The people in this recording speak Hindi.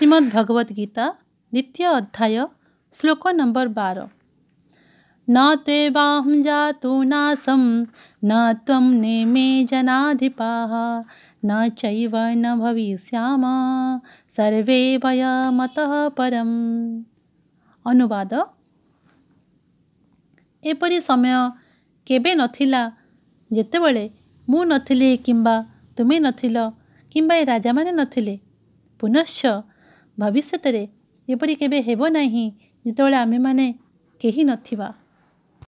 श्रीमद् गीता द्वितीय अध्याय श्लोक नंबर बार न ते बाह जातु नासम न तम मे जनाधिपा न चैव न भविष्याम सर्वे मत परम ଅନୁବାଦ ଏପରି ସମୟ କେବେ ନଥିଲା ଯେତେବେଳେ मु नथिले किंबा तुमे नथिलो किंबा राजा माने नथिले पुनश्च ଭବିଷ୍ୟତରେ ଏପରି କେବେ ହେବ ନାହିଁ ଯେତେବେଳେ ଆମେମାନେ କେହି ନଥିବା